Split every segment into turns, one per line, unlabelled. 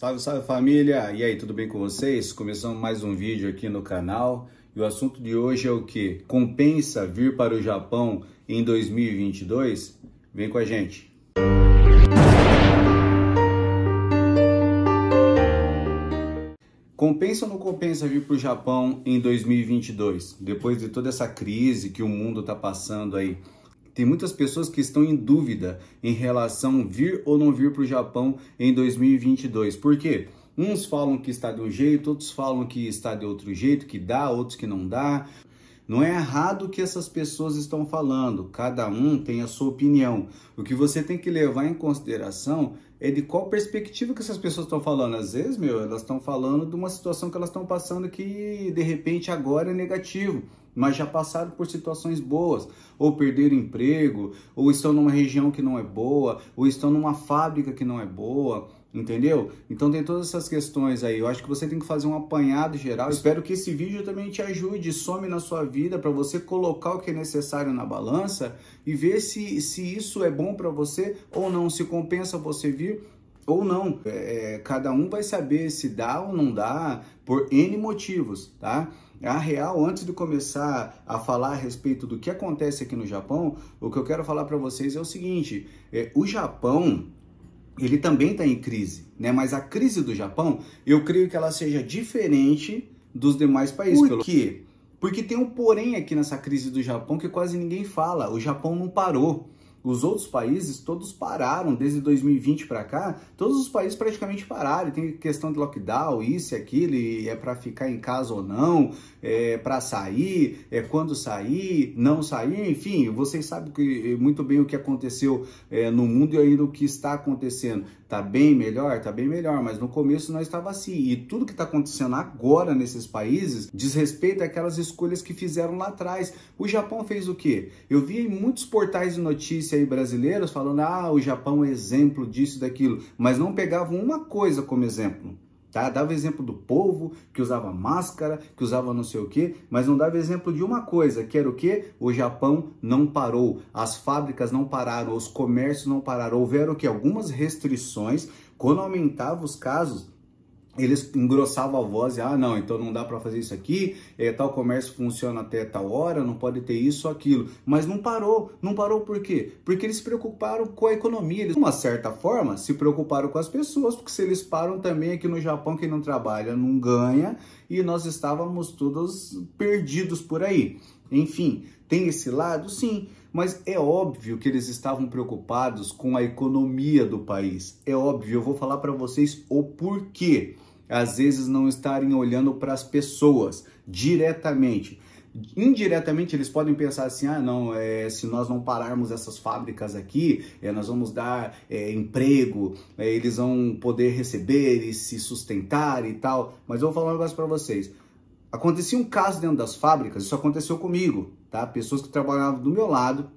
Salve, salve família! E aí, tudo bem com vocês? Começamos mais um vídeo aqui no canal e o assunto de hoje é o que? Compensa vir para o Japão em 2022? Vem com a gente! Compensa ou não compensa vir para o Japão em 2022? Depois de toda essa crise que o mundo está passando aí tem muitas pessoas que estão em dúvida em relação vir ou não vir para o Japão em 2022. Por quê? Uns falam que está de um jeito, outros falam que está de outro jeito, que dá, outros que não dá. Não é errado o que essas pessoas estão falando, cada um tem a sua opinião. O que você tem que levar em consideração é de qual perspectiva que essas pessoas estão falando. Às vezes, meu, elas estão falando de uma situação que elas estão passando que de repente agora é negativo, mas já passaram por situações boas, ou perderam emprego, ou estão numa região que não é boa, ou estão numa fábrica que não é boa Entendeu? Então tem todas essas questões aí. Eu acho que você tem que fazer um apanhado geral. espero que esse vídeo também te ajude, some na sua vida para você colocar o que é necessário na balança e ver se, se isso é bom para você ou não, se compensa você vir ou não. É, é, cada um vai saber se dá ou não dá por N motivos, tá? A real, antes de começar a falar a respeito do que acontece aqui no Japão, o que eu quero falar para vocês é o seguinte: é, o Japão ele também está em crise, né? Mas a crise do Japão, eu creio que ela seja diferente dos demais países. Por quê? Porque tem um porém aqui nessa crise do Japão que quase ninguém fala. O Japão não parou. Os outros países todos pararam desde 2020 para cá, todos os países praticamente pararam. Tem questão de lockdown, isso e aquilo, e é para ficar em casa ou não, é para sair, é quando sair, não sair, enfim, vocês sabem que, eh, muito bem o que aconteceu é, no mundo e ainda o que está acontecendo. Tá bem melhor? Tá bem melhor, mas no começo nós estava assim. E tudo que está acontecendo agora nesses países diz respeito àquelas escolhas que fizeram lá atrás. O Japão fez o quê? Eu vi em muitos portais de notícias notícia aí brasileiros falando, ah, o Japão é exemplo disso, daquilo, mas não pegavam uma coisa como exemplo. Tá? Dava exemplo do povo, que usava máscara, que usava não sei o que, mas não dava exemplo de uma coisa, que era o que? O Japão não parou, as fábricas não pararam, os comércios não pararam, houveram que? Algumas restrições, quando aumentava os casos, eles engrossavam a voz e, ah, não, então não dá para fazer isso aqui, é, tal comércio funciona até tal hora, não pode ter isso ou aquilo. Mas não parou. Não parou por quê? Porque eles se preocuparam com a economia. Eles, de uma certa forma, se preocuparam com as pessoas, porque se eles param também aqui no Japão, quem não trabalha não ganha, e nós estávamos todos perdidos por aí. Enfim, tem esse lado? Sim, mas é óbvio que eles estavam preocupados com a economia do país. É óbvio, eu vou falar para vocês o porquê às vezes não estarem olhando para as pessoas diretamente. Indiretamente eles podem pensar assim, ah não, é, se nós não pararmos essas fábricas aqui, é, nós vamos dar é, emprego, é, eles vão poder receber e se sustentar e tal. Mas eu vou falar um negócio para vocês. Acontecia um caso dentro das fábricas, isso aconteceu comigo, tá? Pessoas que trabalhavam do meu lado,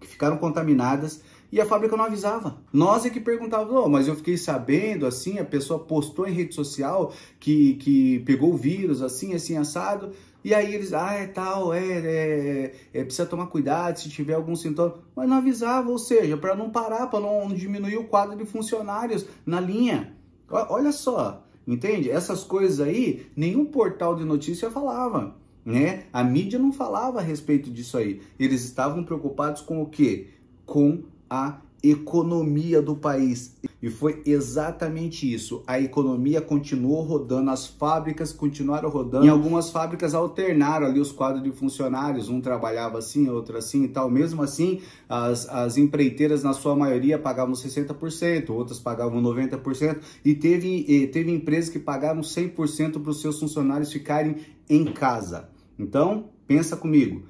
que ficaram contaminadas e a fábrica não avisava. Nós é que perguntávamos, oh, mas eu fiquei sabendo, assim, a pessoa postou em rede social que, que pegou o vírus, assim, assim, assado. E aí eles, ah, é tal, é, é, é precisa tomar cuidado se tiver algum sintoma. Mas não avisava, ou seja, para não parar, para não diminuir o quadro de funcionários na linha. Olha só, entende? Essas coisas aí, nenhum portal de notícia falava. Né? A mídia não falava a respeito disso aí. Eles estavam preocupados com o quê? Com a economia do país. E foi exatamente isso. A economia continuou rodando, as fábricas continuaram rodando. Em algumas fábricas alternaram ali os quadros de funcionários, um trabalhava assim, outro assim e tal. Mesmo assim, as, as empreiteiras, na sua maioria, pagavam 60%, outras pagavam 90%, e teve, teve empresas que pagaram 100% para os seus funcionários ficarem em casa. Então, pensa comigo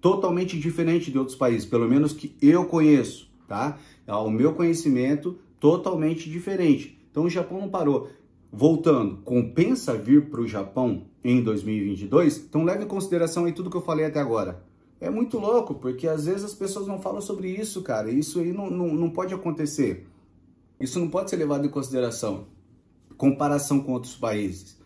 totalmente diferente de outros países, pelo menos que eu conheço, tá? É o meu conhecimento totalmente diferente. Então o Japão não parou. Voltando, compensa vir para o Japão em 2022? Então leve em consideração aí tudo que eu falei até agora. É muito louco, porque às vezes as pessoas não falam sobre isso, cara. Isso aí não, não, não pode acontecer. Isso não pode ser levado em consideração. Comparação com outros países.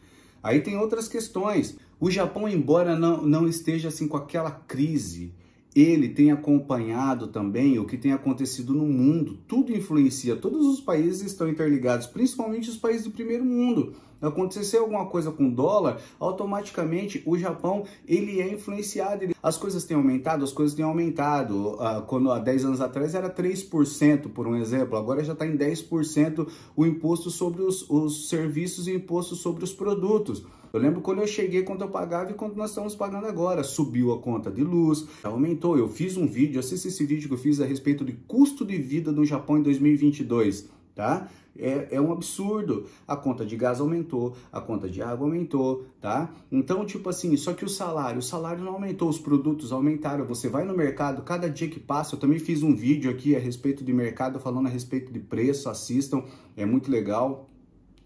Aí tem outras questões. O Japão, embora não, não esteja assim com aquela crise, ele tem acompanhado também o que tem acontecido no mundo. Tudo influencia, todos os países estão interligados, principalmente os países do primeiro mundo. Acontecer alguma coisa com dólar, automaticamente o Japão ele é influenciado. As coisas têm aumentado, as coisas têm aumentado. Ah, quando há 10 anos atrás era 3%, por um exemplo, agora já está em 10% o imposto sobre os, os serviços e imposto sobre os produtos. Eu lembro quando eu cheguei, quanto eu pagava e quanto nós estamos pagando agora. Subiu a conta de luz, aumentou. Eu fiz um vídeo, assista esse vídeo que eu fiz a respeito de custo de vida no Japão em 2022, tá? É, é, um absurdo. A conta de gás aumentou, a conta de água aumentou, tá? Então, tipo assim, só que o salário, o salário não aumentou, os produtos aumentaram. Você vai no mercado, cada dia que passa, eu também fiz um vídeo aqui a respeito de mercado, falando a respeito de preço, assistam, é muito legal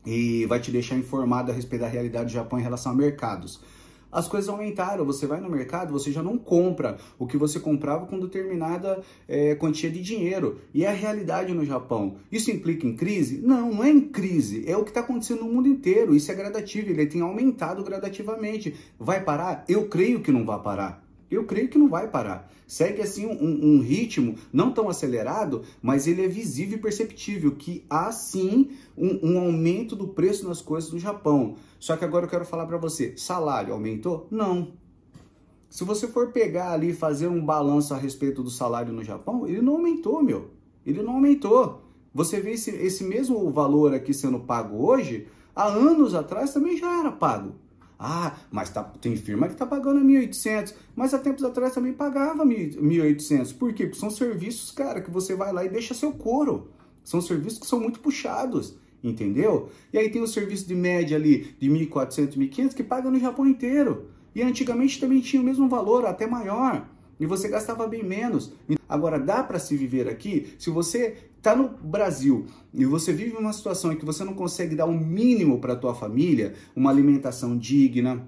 e vai te deixar informado a respeito da realidade do Japão em relação a mercados. As coisas aumentaram, você vai no mercado, você já não compra o que você comprava com determinada é, quantia de dinheiro. E é a realidade no Japão. Isso implica em crise? Não, não é em crise, é o que está acontecendo no mundo inteiro. Isso é gradativo, ele tem aumentado gradativamente. Vai parar? Eu creio que não vai parar. Eu creio que não vai parar. Segue assim um, um ritmo não tão acelerado, mas ele é visível e perceptível que há sim um, um aumento do preço nas coisas no Japão. Só que agora eu quero falar para você, salário aumentou? Não. Se você for pegar ali fazer um balanço a respeito do salário no Japão, ele não aumentou, meu. Ele não aumentou. Você vê esse, esse mesmo valor aqui sendo pago hoje, há anos atrás também já era pago. Ah, mas tá, tem firma que tá pagando 1.800, mas há tempos atrás também pagava 1.800. Por quê? Porque são serviços, cara, que você vai lá e deixa seu couro. São serviços que são muito puxados, entendeu? E aí tem o serviço de média ali de 1.400, 1.500 que paga no Japão inteiro. E antigamente também tinha o mesmo valor, até maior. E você gastava bem menos. Agora, dá para se viver aqui? Se você tá no Brasil e você vive uma situação em que você não consegue dar o um mínimo para tua família, uma alimentação digna,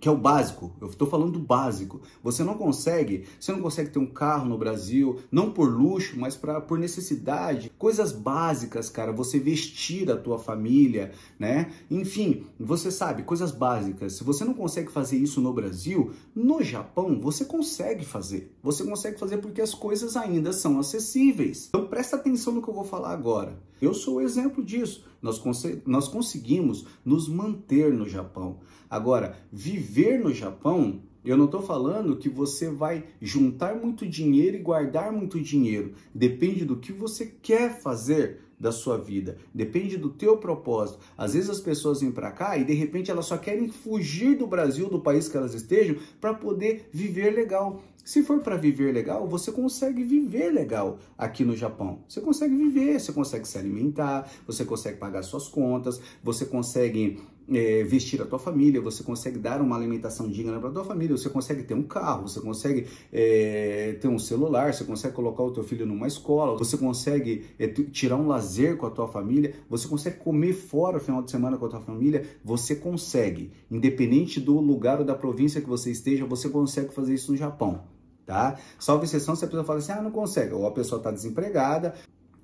que é o básico. Eu estou falando do básico. Você não consegue, você não consegue ter um carro no Brasil, não por luxo, mas pra, por necessidade. Coisas básicas, cara. Você vestir a tua família, né? Enfim, você sabe, coisas básicas. Se você não consegue fazer isso no Brasil, no Japão você consegue fazer. Você consegue fazer porque as coisas ainda são acessíveis. Então presta atenção no que eu vou falar agora. Eu sou o exemplo disso. Nós, nós conseguimos nos manter no Japão. Agora, viver no Japão eu não estou falando que você vai juntar muito dinheiro e guardar muito dinheiro. Depende do que você quer fazer da sua vida, depende do teu propósito. Às vezes as pessoas vêm para cá e de repente elas só querem fugir do Brasil, do país que elas estejam, para poder viver legal. Se for para viver legal, você consegue viver legal aqui no Japão. Você consegue viver, você consegue se alimentar, você consegue pagar suas contas, você consegue é, vestir a tua família, você consegue dar uma alimentação digna para a tua família, você consegue ter um carro, você consegue é, ter um celular, você consegue colocar o teu filho numa escola, você consegue é, tirar um lazer com a tua família, você consegue comer fora o final de semana com a tua família, você consegue, independente do lugar ou da província que você esteja, você consegue fazer isso no Japão. Tá? Salve exceção se a pessoa fala assim, ah, não consegue, ou a pessoa está desempregada,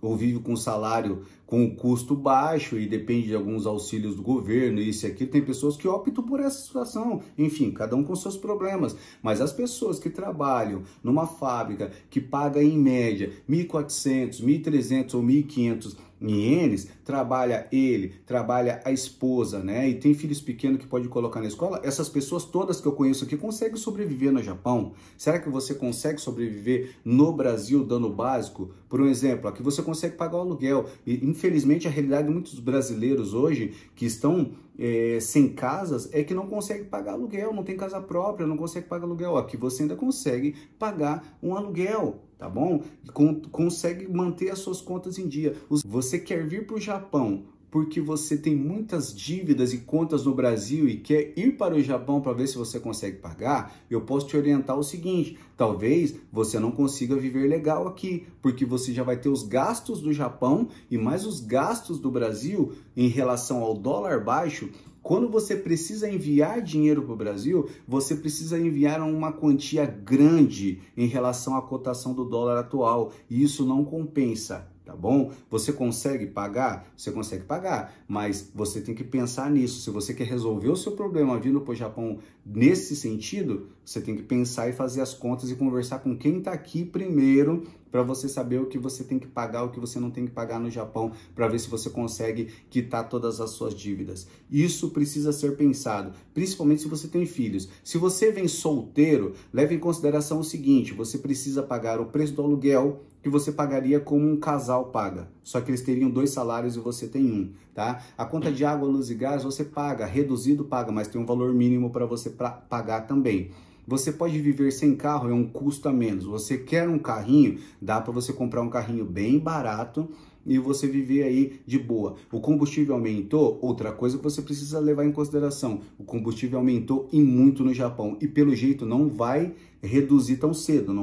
ou vive com um salário com custo baixo e depende de alguns auxílios do governo, isso e aquilo. Tem pessoas que optam por essa situação. Enfim, cada um com seus problemas. Mas as pessoas que trabalham numa fábrica que paga em média 1.400, 1.300 ou 1.500 ienes, trabalha ele, trabalha a esposa, né? E tem filhos pequenos que pode colocar na escola. Essas pessoas todas que eu conheço aqui conseguem sobreviver no Japão. Será que você consegue sobreviver no Brasil dando básico? Por um exemplo, aqui você consegue pagar o aluguel. E, infelizmente, a realidade de muitos brasileiros hoje que estão é, sem casas é que não consegue pagar aluguel, não tem casa própria, não consegue pagar aluguel. Aqui você ainda consegue pagar um aluguel, tá bom? Con consegue manter as suas contas em dia. Você quer vir para o Japão porque você tem muitas dívidas e contas no Brasil e quer ir para o Japão para ver se você consegue pagar, eu posso te orientar o seguinte: talvez você não consiga viver legal aqui, porque você já vai ter os gastos do Japão e mais os gastos do Brasil em relação ao dólar baixo quando você precisa enviar dinheiro para o Brasil, você precisa enviar uma quantia grande em relação à cotação do dólar atual e isso não compensa tá bom? Você consegue pagar? Você consegue pagar, mas você tem que pensar nisso. Se você quer resolver o seu problema vindo para o Japão nesse sentido, você tem que pensar e fazer as contas e conversar com quem está aqui primeiro para você saber o que você tem que pagar, o que você não tem que pagar no Japão, para ver se você consegue quitar todas as suas dívidas. Isso precisa ser pensado, principalmente se você tem filhos. Se você vem solteiro, leve em consideração o seguinte: você precisa pagar o preço do aluguel, que você pagaria como um casal paga, só que eles teriam dois salários e você tem um, tá? A conta de água, luz e gás você paga, reduzido paga, mas tem um valor mínimo para você pra pagar também. Você pode viver sem carro, é um custo a menos. Você quer um carrinho, dá para você comprar um carrinho bem barato e você viver aí de boa. O combustível aumentou? Outra coisa que você precisa levar em consideração, o combustível aumentou e muito no Japão e pelo jeito não vai reduzir tão cedo, não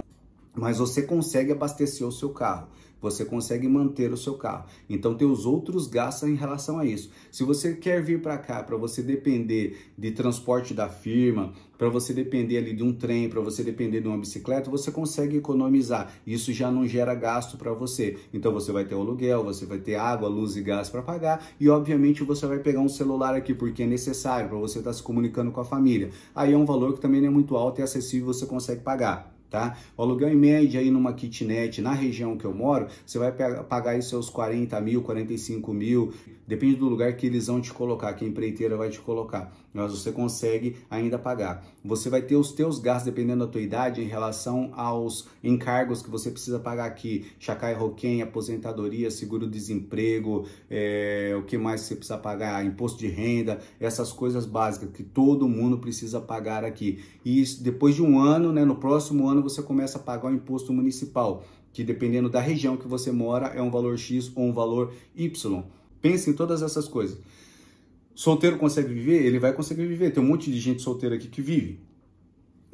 mas você consegue abastecer o seu carro, você consegue manter o seu carro. Então tem os outros gastos em relação a isso. Se você quer vir para cá para você depender de transporte da firma, para você depender ali de um trem, para você depender de uma bicicleta, você consegue economizar. Isso já não gera gasto para você. Então você vai ter aluguel, você vai ter água, luz e gás para pagar e obviamente você vai pegar um celular aqui porque é necessário para você estar tá se comunicando com a família. Aí é um valor que também não é muito alto e acessível, você consegue pagar tá? O aluguel em média aí numa kitnet na região que eu moro, você vai pagar aí seus 40 mil, 45 mil, depende do lugar que eles vão te colocar, que a empreiteira vai te colocar, mas você consegue ainda pagar. Você vai ter os teus gastos, dependendo da tua idade, em relação aos encargos que você precisa pagar aqui. Chacai é Roquem, aposentadoria, seguro-desemprego, é, o que mais você precisa pagar, imposto de renda, essas coisas básicas que todo mundo precisa pagar aqui. E isso, depois de um ano, né, no próximo ano, você começa a pagar o imposto municipal, que dependendo da região que você mora, é um valor X ou um valor Y. Pense em todas essas coisas. Solteiro consegue viver? Ele vai conseguir viver. Tem um monte de gente solteira aqui que vive.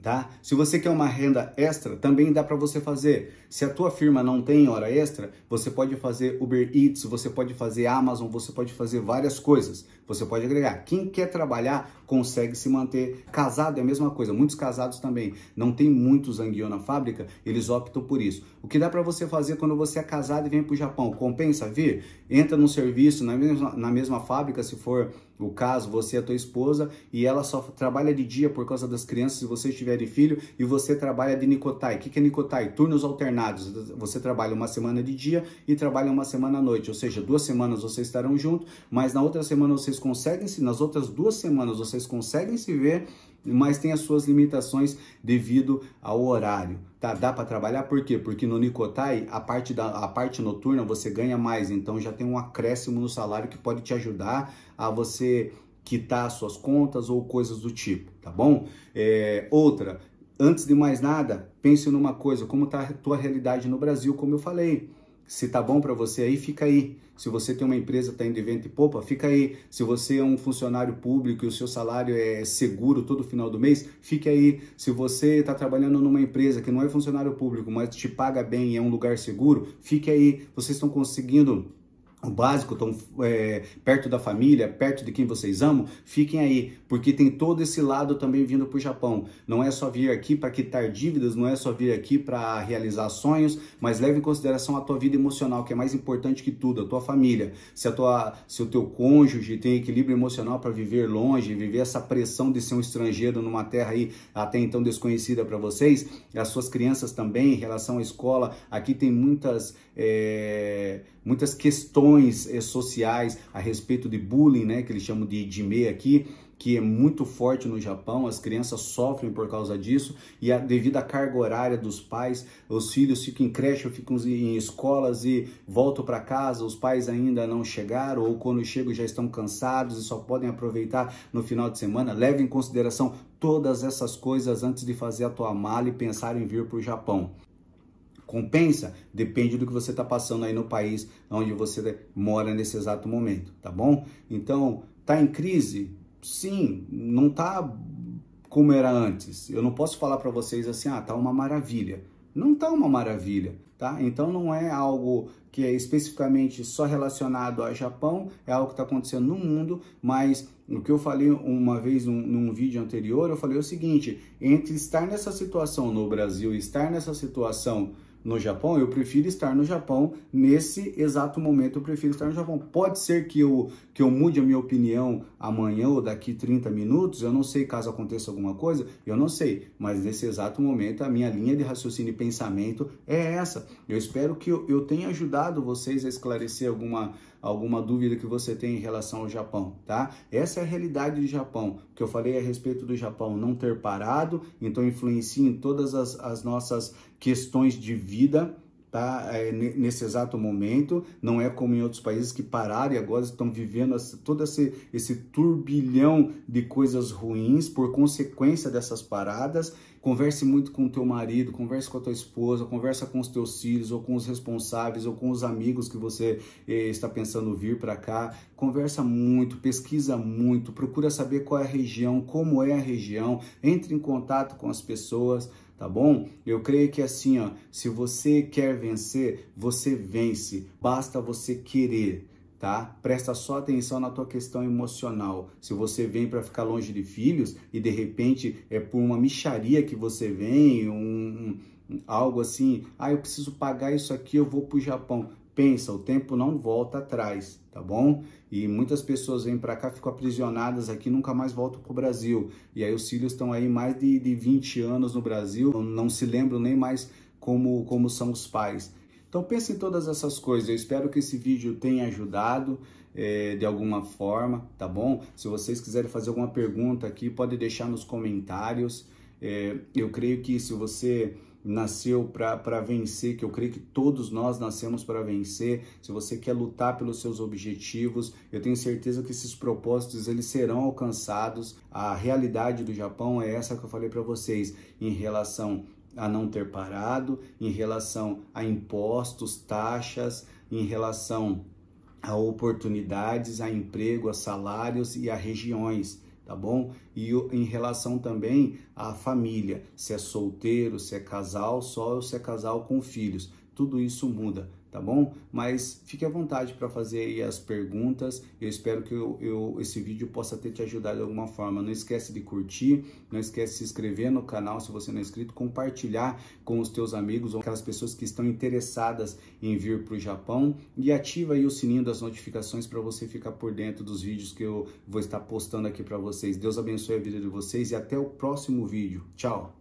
Tá? Se você quer uma renda extra, também dá para você fazer. Se a tua firma não tem hora extra, você pode fazer Uber Eats, você pode fazer Amazon, você pode fazer várias coisas. Você pode agregar. Quem quer trabalhar consegue se manter. Casado é a mesma coisa. Muitos casados também não tem muito zanguiô na fábrica, eles optam por isso. O que dá para você fazer quando você é casado e vem para o Japão? Compensa vir? Entra num serviço na mesma, na mesma fábrica, se for o caso, você e a tua esposa, e ela só trabalha de dia por causa das crianças, se vocês tiverem filho, e você trabalha de nicotai. O que é nicotai? Turnos alternados. Você trabalha uma semana de dia e trabalha uma semana à noite, ou seja, duas semanas vocês estarão juntos, mas na outra semana vocês conseguem se, nas outras duas semanas vocês conseguem se ver mas tem as suas limitações devido ao horário. Tá, dá para trabalhar por quê? Porque no Nicotai, a parte, da, a parte noturna você ganha mais, então já tem um acréscimo no salário que pode te ajudar a você quitar suas contas ou coisas do tipo, tá bom? É, outra, antes de mais nada, pense numa coisa, como está a tua realidade no Brasil, como eu falei. Se tá bom para você aí, fica aí. Se você tem uma empresa tá indo em vento e popa, fica aí. Se você é um funcionário público e o seu salário é seguro todo final do mês, fique aí. Se você está trabalhando numa empresa que não é funcionário público, mas te paga bem e é um lugar seguro, fique aí. Vocês estão conseguindo o básico, estão é, perto da família, perto de quem vocês amam, fiquem aí, porque tem todo esse lado também vindo para o Japão. Não é só vir aqui para quitar dívidas, não é só vir aqui para realizar sonhos, mas leve em consideração a tua vida emocional, que é mais importante que tudo, a tua família. Se, a tua, se o teu cônjuge tem equilíbrio emocional para viver longe, viver essa pressão de ser um estrangeiro numa terra aí até então desconhecida para vocês, as suas crianças também, em relação à escola, aqui tem muitas, é, muitas questões questões é, sociais a respeito de bullying, né, que eles chamam de jime aqui, que é muito forte no Japão, as crianças sofrem por causa disso, e a, devido à carga horária dos pais, os filhos ficam em creche, ficam em escolas e voltam para casa, os pais ainda não chegaram, ou quando chegam já estão cansados e só podem aproveitar no final de semana. Leve em consideração todas essas coisas antes de fazer a tua mala e pensar em vir para o Japão. Compensa? Depende do que você está passando aí no país onde você mora nesse exato momento, tá bom? Então, tá em crise? Sim, não tá como era antes. Eu não posso falar para vocês assim, ah, tá uma maravilha. Não tá uma maravilha, tá? Então não é algo que é especificamente só relacionado ao Japão, é algo que está acontecendo no mundo, mas o que eu falei uma vez num, num, vídeo anterior, eu falei o seguinte: entre estar nessa situação no Brasil e estar nessa situação no Japão, eu prefiro estar no Japão nesse exato momento, eu prefiro estar no Japão. Pode ser que eu, que eu mude a minha opinião amanhã ou daqui 30 minutos, eu não sei caso aconteça alguma coisa, eu não sei, mas nesse exato momento a minha linha de raciocínio e pensamento é essa. Eu espero que eu, eu tenha ajudado vocês a esclarecer alguma alguma dúvida que você tem em relação ao Japão, tá? Essa é a realidade do Japão. que eu falei é a respeito do Japão não ter parado, então influencia em todas as, as nossas questões de vida, tá é, nesse exato momento, não é como em outros países que pararam e agora estão vivendo essa, todo esse, esse turbilhão de coisas ruins por consequência dessas paradas. Converse muito com o teu marido, converse com a tua esposa, conversa com os teus filhos ou com os responsáveis ou com os amigos que você eh, está pensando vir para cá. Conversa muito, pesquisa muito, procura saber qual é a região, como é a região, entre em contato com as pessoas tá bom? Eu creio que assim, ó, se você quer vencer, você vence, basta você querer. Tá? Presta só atenção na tua questão emocional. Se você vem para ficar longe de filhos e de repente é por uma micharia que você vem, um, um algo assim, ah, eu preciso pagar isso aqui, eu vou pro Japão. Pensa, o tempo não volta atrás, tá bom? E muitas pessoas vêm para cá, ficam aprisionadas aqui, nunca mais voltam pro Brasil. E aí os filhos estão aí mais de, de 20 anos no Brasil, não se lembram nem mais como, como são os pais. Então pense em todas essas coisas. Eu espero que esse vídeo tenha ajudado é, de alguma forma, tá bom? Se vocês quiserem fazer alguma pergunta aqui, pode deixar nos comentários. É, eu creio que se você nasceu para vencer, que eu creio que todos nós nascemos para vencer. Se você quer lutar pelos seus objetivos, eu tenho certeza que esses propósitos eles serão alcançados. A realidade do Japão é essa que eu falei para vocês em relação a não ter parado, em relação a impostos, taxas, em relação a oportunidades, a emprego, a salários e a regiões tá bom? E em relação também à família, se é solteiro, se é casal só ou se é casal com filhos, tudo isso muda tá bom? Mas fique à vontade para fazer aí as perguntas. Eu espero que eu, eu, esse vídeo possa ter te ajudado de alguma forma. Não esquece de curtir, não esquece de se inscrever no canal se você não é inscrito, compartilhar com os teus amigos ou aquelas pessoas que estão interessadas em vir para o Japão e ativa aí o sininho das notificações para você ficar por dentro dos vídeos que eu vou estar postando aqui para vocês. Deus abençoe a vida de vocês e até o próximo vídeo. Tchau!